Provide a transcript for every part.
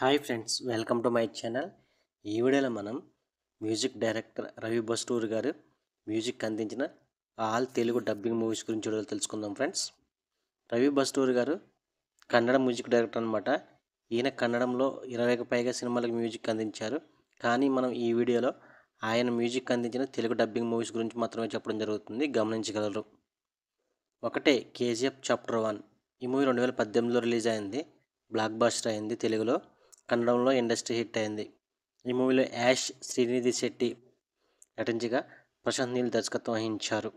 hi friends welcome to my channel ఈ వీడియోలో మనం మ్యూజిక్ డైరెక్టర్ రవి బస్టూర్ గారు మ్యూజిక్ అందించిన ఆల్ తెలుగు డబ్బింగ్ మూవీస్ గురించి తెలుసుకుందాం ఫ్రెండ్స్ రవి బస్టూర్ గారు కన్నడ మ్యూజిక్ డైరెక్టర్ అనమాట ఈయన కన్నడంలో ఇరవైకి పైగా సినిమాలకు మ్యూజిక్ అందించారు కానీ మనం ఈ వీడియోలో ఆయన మ్యూజిక్ అందించిన తెలుగు డబ్బింగ్ మూవీస్ గురించి మాత్రమే చెప్పడం జరుగుతుంది గమనించగలరు ఒకటే కేజీఎఫ్ చాప్టర్ వన్ ఈ మూవీ రెండు వేల పద్దెనిమిదిలో రిలీజ్ అయింది బ్లాక్ బాస్టర్ అయింది తెలుగులో కన్నడంలో ఇండస్ట్రీ హిట్ అయింది ఈ మూవీలో యాష్ శ్రీనిధి శెట్టి నటించగా ప్రశాంత్ నీల్ దర్శకత్వం వహించారు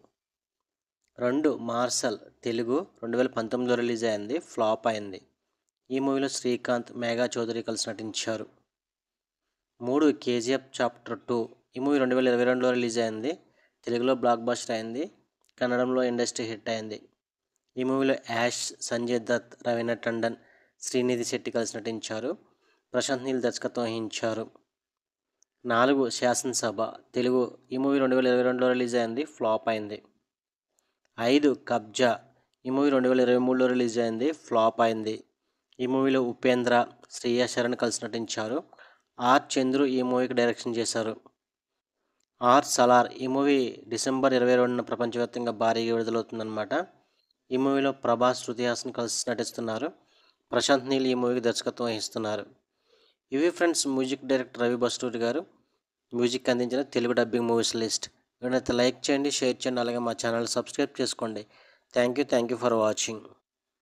రెండు మార్సల్ తెలుగు రెండు వేల పంతొమ్మిదిలో రిలీజ్ అయింది ఫ్లాప్ అయింది ఈ మూవీలో శ్రీకాంత్ మేఘా చౌదరి కలిసి నటించారు మూడు కేజీఎఫ్ చాప్టర్ టూ ఈ మూవీ రెండు వేల ఇరవై రెండులో రిలీజ్ అయింది తెలుగులో బ్లాక్ బాస్టర్ అయింది కన్నడంలో ఇండస్ట్రీ హిట్ అయింది ఈ మూవీలో యాష్ సంజయ్ దత్ రవీనా టండన్ శ్రీనిధి శెట్టి కలిసి నటించారు ప్రశాంత్ నీల్ దర్శకత్వం వహించారు నాలుగు శాసనసభ తెలుగు ఈ మూవీ రెండు వేల ఇరవై రెండులో రిలీజ్ అయింది ఫ్లాప్ అయింది ఐదు కబ్జా ఈ మూవీ రెండు వేల ఇరవై మూడులో రిలీజ్ అయింది ఫ్లాప్ అయింది ఈ మూవీలో ఉపేంద్ర శ్రేయా శరణ్ కలిసి నటించారు ఆర్ చంద్రు ఈ మూవీకి డైరెక్షన్ చేశారు ఆర్ సలార్ ఈ మూవీ డిసెంబర్ ఇరవై రెండున ప్రపంచవ్యాప్తంగా భారీగా విడుదలవుతుందన్నమాట ఈ మూవీలో ప్రభాస్ శృతిహాసన్ కలిసి నటిస్తున్నారు ప్రశాంత్ నీల్ ఈ మూవీకి దర్శకత్వం వహిస్తున్నారు ఇవి friends music director Ravi Basrur గారు మ్యూజిక్ అందించిన తెలుగు డబ్బింగ్ మూవీస్ లిస్ట్ వీడినైతే లైక్ చేయండి షేర్ చేయండి అలాగే మా ఛానల్ సబ్స్క్రైబ్ చేసుకోండి thank you thank you for watching